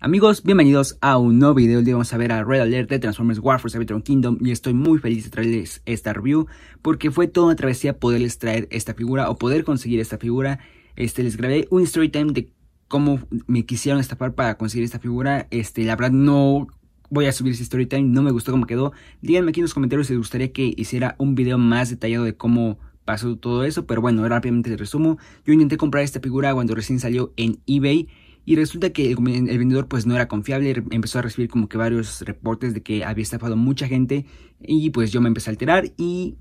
Amigos, bienvenidos a un nuevo video. Hoy vamos a ver a Red Alert de Transformers Warforce Cybertron Kingdom y estoy muy feliz de traerles esta review porque fue toda una travesía poderles traer esta figura o poder conseguir esta figura. Este, les grabé un story time de cómo me quisieron estafar para conseguir esta figura. Este, la verdad no voy a subir ese story time, no me gustó cómo quedó. Díganme aquí en los comentarios si les gustaría que hiciera un video más detallado de cómo pasó todo eso, pero bueno, rápidamente les resumo. Yo intenté comprar esta figura cuando recién salió en eBay y resulta que el, vendedor pues no era confiable, empezó a recibir como que varios reportes de que había estafado mucha gente y pues yo me empecé a alterar y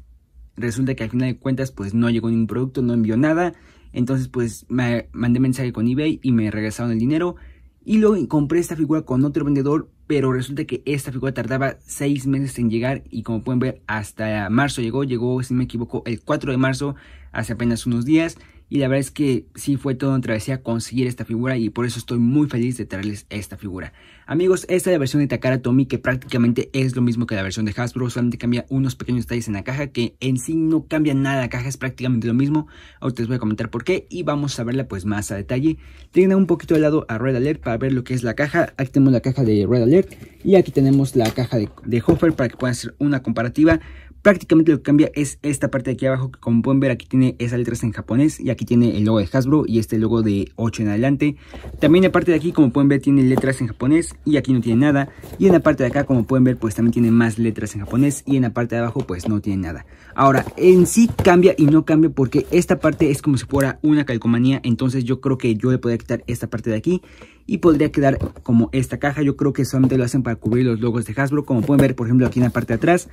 resulta que al final de cuentas pues no llegó ningún producto, no envió nada. Entonces pues me mandé mensaje con eBay y me regresaron el dinero. Y luego compré esta figura con otro vendedor, pero resulta que esta figura tardaba 6 meses en llegar y como pueden ver hasta marzo llegó, llegó si me equivoco el 4 de marzo, hace apenas unos días. Y la verdad es que sí fue todo una travesía conseguir esta figura y por eso estoy muy feliz de traerles esta figura. Amigos, esta es la versión de Takara Tomy que prácticamente es lo mismo que la versión de Hasbro, solamente cambia unos pequeños detalles en la caja que en sí no cambia nada, la caja es prácticamente lo mismo. Ahorita les voy a comentar por qué y vamos a verla pues más a detalle. Tengan un poquito de lado a Red Alert para ver lo que es la caja. Aquí tenemos la caja de Red Alert y aquí tenemos la caja de, de Hoffer para que puedan hacer una comparativa. Prácticamente lo que cambia es esta parte de aquí abajo que como pueden ver aquí tiene esas letras en japonés y aquí tiene el logo de Hasbro y este logo de 8 en adelante. También la parte de aquí como pueden ver tiene letras en japonés y aquí no tiene nada. Y en la parte de acá como pueden ver pues también tiene más letras en japonés y en la parte de abajo pues no tiene nada. Ahora en sí cambia y no cambia porque esta parte es como si fuera una calcomanía entonces yo creo que yo le podría quitar esta parte de aquí y podría quedar como esta caja. Yo creo que solamente lo hacen para cubrir los logos de Hasbro. Como pueden ver, por ejemplo, aquí en la parte de atrás,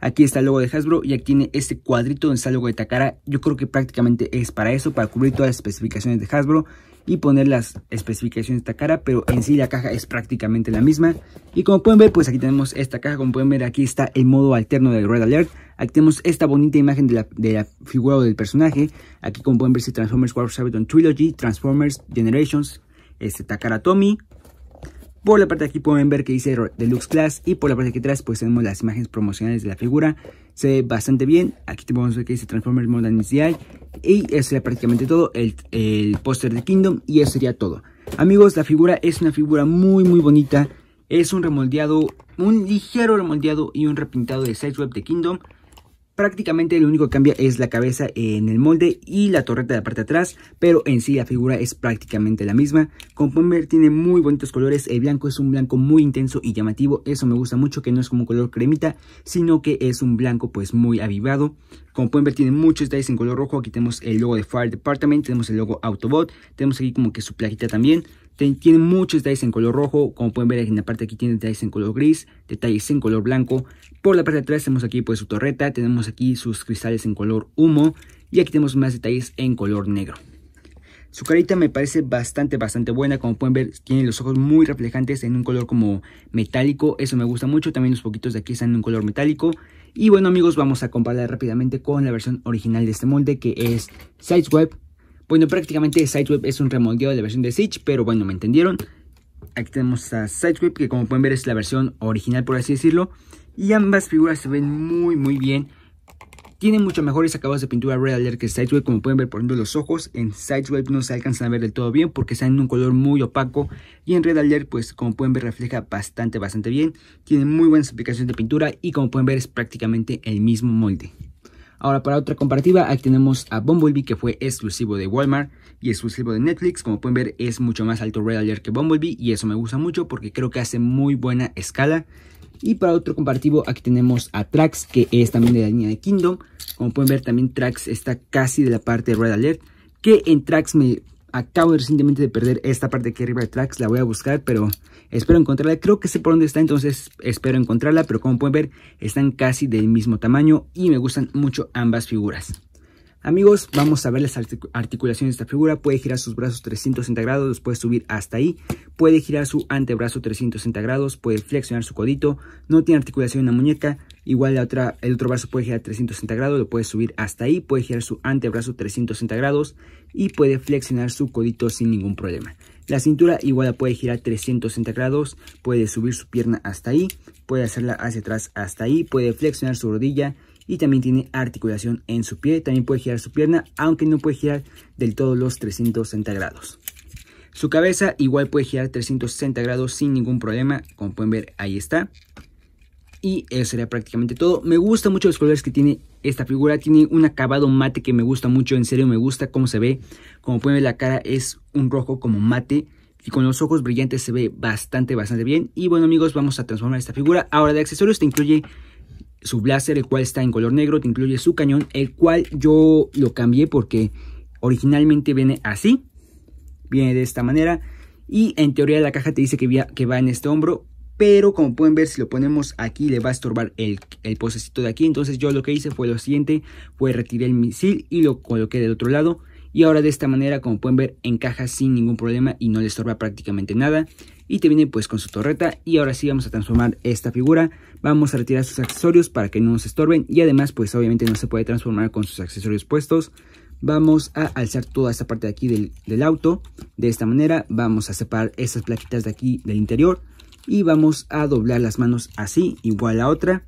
aquí está el logo de Hasbro y aquí tiene este cuadrito donde está el logo de Takara. Yo creo que prácticamente es para eso, para cubrir todas las especificaciones de Hasbro y poner las especificaciones de Takara, pero en sí la caja es prácticamente la misma. Y como pueden ver, pues aquí tenemos esta caja, como pueden ver aquí está el modo alterno de Red Alert. Aquí tenemos esta bonita imagen de la, figura o del personaje. Aquí como pueden ver, si Transformers War Sabaton Trilogy, Transformers Generations, este Takara Tomy. Por la parte de aquí pueden ver que dice Deluxe Class y por la parte de aquí atrás pues tenemos las imágenes promocionales de la figura. Se ve bastante bien. Aquí tenemos ver que dice Transformers Modern DI, y eso sería prácticamente todo, el, el póster de Kingdom y eso sería todo. Amigos, la figura es una figura muy muy bonita. Es un remoldeado, un ligero remoldeado y un repintado de Sideweb de Kingdom. Prácticamente lo único que cambia es la cabeza en el molde y la torreta de la parte de atrás, pero en sí la figura es prácticamente la misma. Como pueden ver tiene muy bonitos colores, el blanco es un blanco muy intenso y llamativo, eso me gusta mucho que no es como un color cremita, sino que es un blanco pues muy avivado. Como pueden ver tiene muchos detalles en color rojo, aquí tenemos el logo de Fire Department, tenemos el logo Autobot, tenemos aquí como que su plaquita también. Tiene muchos detalles en color rojo, como pueden ver en la parte de aquí tiene detalles en color gris, detalles en color blanco. Por la parte de atrás tenemos aquí pues su torreta, tenemos aquí sus cristales en color humo y aquí tenemos más detalles en color negro. Su carita me parece bastante, bastante buena. Como pueden ver, tiene los ojos muy reflejantes en un color como metálico. Eso me gusta mucho. También los poquitos de aquí están en un color metálico. Y bueno amigos, vamos a comparar rápidamente con la versión original de este molde que es Sideswipe. Bueno, prácticamente Sideweb es un remoldeo de la versión de Siege, pero bueno, me entendieron. Aquí tenemos a Sideweb, que como pueden ver es la versión original, por así decirlo. Y ambas figuras se ven muy, muy bien. Tienen mucho mejores acabados de pintura Red Alert que web como pueden ver por ejemplo los ojos, en Sidewave no se alcanzan a ver del todo bien porque están en un color muy opaco y en Red Alert pues como pueden ver refleja bastante bastante bien, tiene muy buenas aplicaciones de pintura y como pueden ver es prácticamente el mismo molde. Ahora, para otra comparativa, aquí tenemos a Bumblebee, que fue exclusivo de Walmart y exclusivo de Netflix. Como pueden ver, es mucho más alto Red Alert que Bumblebee y eso me gusta mucho porque creo que hace muy buena escala. Y para otro comparativo, aquí tenemos a Trax, que es también de la línea de Kingdom. Como pueden ver, también Trax está casi de la parte de Red Alert. Que en Trax me Acabo recientemente de perder esta parte aquí arriba de tracks. La voy a buscar, pero espero encontrarla. Creo que sé por dónde está, entonces espero encontrarla. Pero como pueden ver, están casi del mismo tamaño y me gustan mucho ambas figuras. Amigos, vamos a ver las articulaciones de esta figura. Puede girar sus brazos 360 grados, los puede subir hasta ahí. Puede girar su antebrazo 360 grados, puede flexionar su codito. No tiene articulación en la muñeca. Igual la otra, el otro brazo puede girar 360 grados, lo puede subir hasta ahí. Puede girar su antebrazo 360 grados y puede flexionar su codito sin ningún problema. La cintura igual la puede girar 360 grados, puede subir su pierna hasta ahí, puede hacerla hacia atrás hasta ahí, puede flexionar su rodilla y también tiene articulación en su pie. También puede girar su pierna, aunque no puede girar del todo los 360 grados. Su cabeza igual puede girar 360 grados sin ningún problema. Como pueden ver, ahí está. Y eso sería prácticamente todo. Me gusta mucho los colores que tiene esta figura. Tiene un acabado mate que me gusta mucho. En serio, me gusta cómo se ve. Como pueden ver, la cara es un rojo como mate. Y con los ojos brillantes se ve bastante, bastante bien. Y bueno amigos, vamos a transformar esta figura. Ahora de accesorios te incluye su blaster, el cual está en color negro, te incluye su cañón, el cual yo lo cambié porque originalmente viene así, viene de esta manera, y en teoría la caja te dice que, que va en este hombro, pero como pueden ver si lo ponemos aquí le va a estorbar el, posecito de aquí, entonces yo lo que hice fue lo siguiente, fue retiré el misil y lo coloqué del otro lado, y ahora de esta manera, como pueden ver, encaja sin ningún problema y no le estorba prácticamente nada. Y te viene pues con su torreta. Y ahora sí vamos a transformar esta figura. Vamos a retirar sus accesorios para que no nos estorben. Y además pues obviamente no se puede transformar con sus accesorios puestos. Vamos a alzar toda esta parte de aquí del, auto. De esta manera vamos a separar esas plaquitas de aquí del interior. Y vamos a doblar las manos así, igual a otra.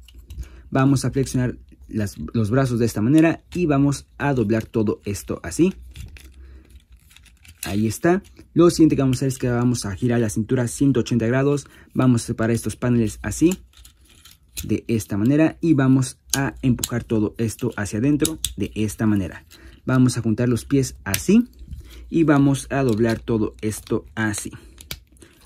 Vamos a flexionar los brazos de esta manera y vamos a doblar todo esto así. Ahí está. Lo siguiente que vamos a hacer es que vamos a girar la cintura 180 grados. Vamos a separar estos paneles así. De esta manera. Y vamos a empujar todo esto hacia adentro. De esta manera. Vamos a juntar los pies así. Y vamos a doblar todo esto así.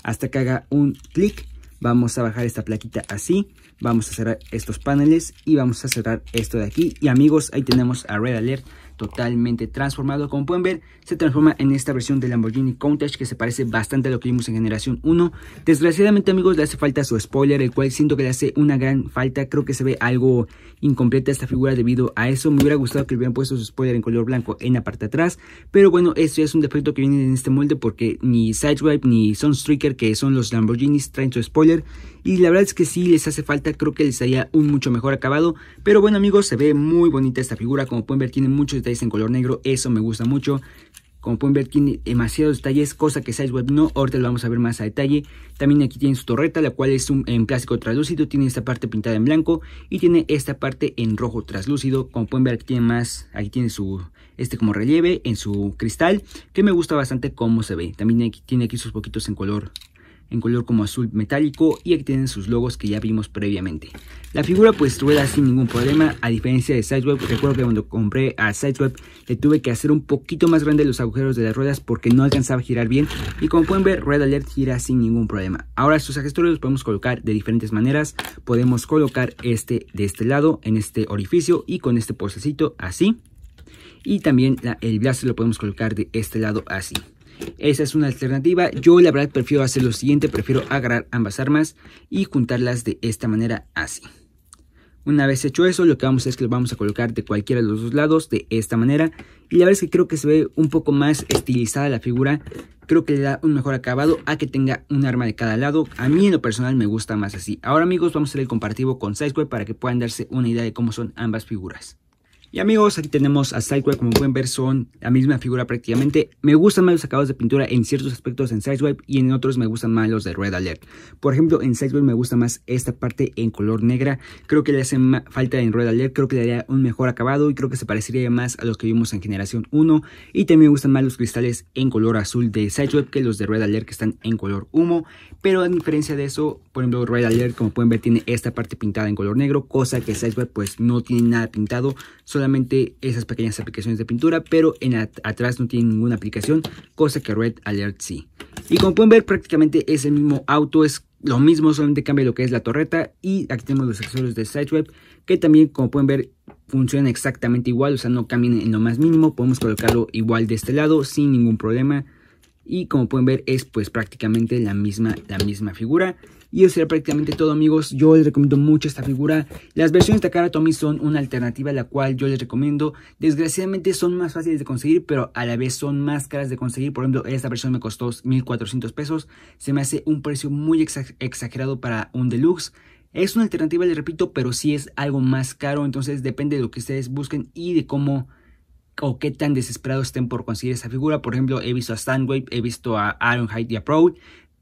Hasta que haga un clic. Vamos a bajar esta plaquita así. Vamos a cerrar estos paneles. Y vamos a cerrar esto de aquí. Y amigos, ahí tenemos a Red Alert totalmente transformado. Como pueden ver, se transforma en esta versión de Lamborghini Countach que se parece bastante a lo que vimos en generación 1. Desgraciadamente, amigos, le hace falta su spoiler, el cual siento que le hace una gran falta. Creo que se ve algo incompleta esta figura debido a eso. Me hubiera gustado que le hubieran puesto su spoiler en color blanco en la parte de atrás, pero bueno, esto es un defecto que viene en este molde porque ni Sideswipe ni Sunstreaker, que son los Lamborghinis, traen su spoiler y la verdad es que sí les hace falta, creo que les haría un mucho mejor acabado, pero bueno amigos, se ve muy bonita esta figura, como pueden ver tiene muchos detalles en color negro, eso me gusta mucho, como pueden ver tiene demasiados detalles, cosa que SizeWeb no, ahorita lo vamos a ver más a detalle. También aquí tiene su torreta, la cual es un, en plástico translúcido, tiene esta parte pintada en blanco y tiene esta parte en rojo translúcido. Como pueden ver aquí tiene más, aquí tiene su este como relieve en su cristal, que me gusta bastante cómo se ve. También aquí, tiene aquí sus poquitos en color en color como azul metálico y aquí tienen sus logos que ya vimos previamente. La figura pues rueda sin ningún problema, a diferencia de Sideweb, recuerdo que cuando compré a Sideweb le tuve que hacer un poquito más grande los agujeros de las ruedas porque no alcanzaba a girar bien y como pueden ver Red Alert gira sin ningún problema. Ahora estos accesorios los podemos colocar de diferentes maneras, podemos colocar este de este lado en este orificio y con este postecito así y también el blaster lo podemos colocar de este lado así. Esa es una alternativa. Yo la verdad prefiero hacer lo siguiente. Prefiero agarrar ambas armas y juntarlas de esta manera así. Una vez hecho eso, lo que vamos a hacer es que lo vamos a colocar de cualquiera de los dos lados, de esta manera. Y la verdad es que creo que se ve un poco más estilizada la figura. Creo que le da un mejor acabado a que tenga un arma de cada lado. A mí en lo personal me gusta más así. Ahora amigos, vamos a hacer el comparativo con Sidesquare para que puedan darse una idea de cómo son ambas figuras. Y amigos, aquí tenemos a Sideway, como pueden ver son la misma figura prácticamente. Me gustan más los acabados de pintura en ciertos aspectos en Sideway y en otros me gustan más los de Red Alert. Por ejemplo, en Sideway me gusta más esta parte en color negra. Creo que le hace falta en Red Alert, creo que le daría un mejor acabado y creo que se parecería más a los que vimos en Generación 1. Y también me gustan más los cristales en color azul de Sideweb que los de Red Alert que están en color humo. Pero a diferencia de eso, por ejemplo, Red Alert como pueden ver tiene esta parte pintada en color negro, cosa que Sideweb pues no tiene nada pintado solamente esas pequeñas aplicaciones de pintura, pero en atrás no tiene ninguna aplicación, cosa que Red Alert sí. Y como pueden ver, prácticamente es el mismo auto, es lo mismo, solamente cambia lo que es la torreta y aquí tenemos los accesorios de web que también como pueden ver funciona exactamente igual, o sea no cambian en lo más mínimo, podemos colocarlo igual de este lado sin ningún problema y como pueden ver es pues prácticamente la misma, la misma figura. Y eso será prácticamente todo amigos, yo les recomiendo mucho esta figura. Las versiones de tommy son una alternativa a la cual yo les recomiendo. Desgraciadamente son más fáciles de conseguir, pero a la vez son más caras de conseguir. Por ejemplo, esta versión me costó 1.400 pesos. Se me hace un precio muy exagerado para un deluxe. Es una alternativa, les repito, pero sí es algo más caro. Entonces depende de lo que ustedes busquen y de cómo o qué tan desesperados estén por conseguir esa figura. Por ejemplo, he visto a Stanway, he visto a Aaron Hyde y a Proud,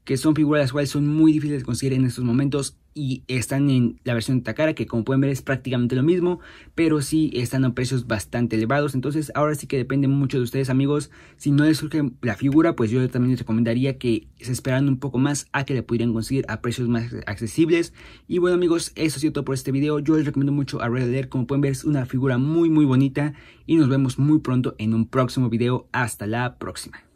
que son figuras las cuales son muy difíciles de conseguir en estos momentos y están en la versión Takara que como pueden ver es prácticamente lo mismo pero sí están a precios bastante elevados entonces ahora sí que depende mucho de ustedes amigos si no les surge la figura pues yo también les recomendaría que se esperaran un poco más a que le pudieran conseguir a precios más accesibles y bueno amigos eso ha sido todo por este video yo les recomiendo mucho a Red Alert como pueden ver es una figura muy muy bonita y nos vemos muy pronto en un próximo video hasta la próxima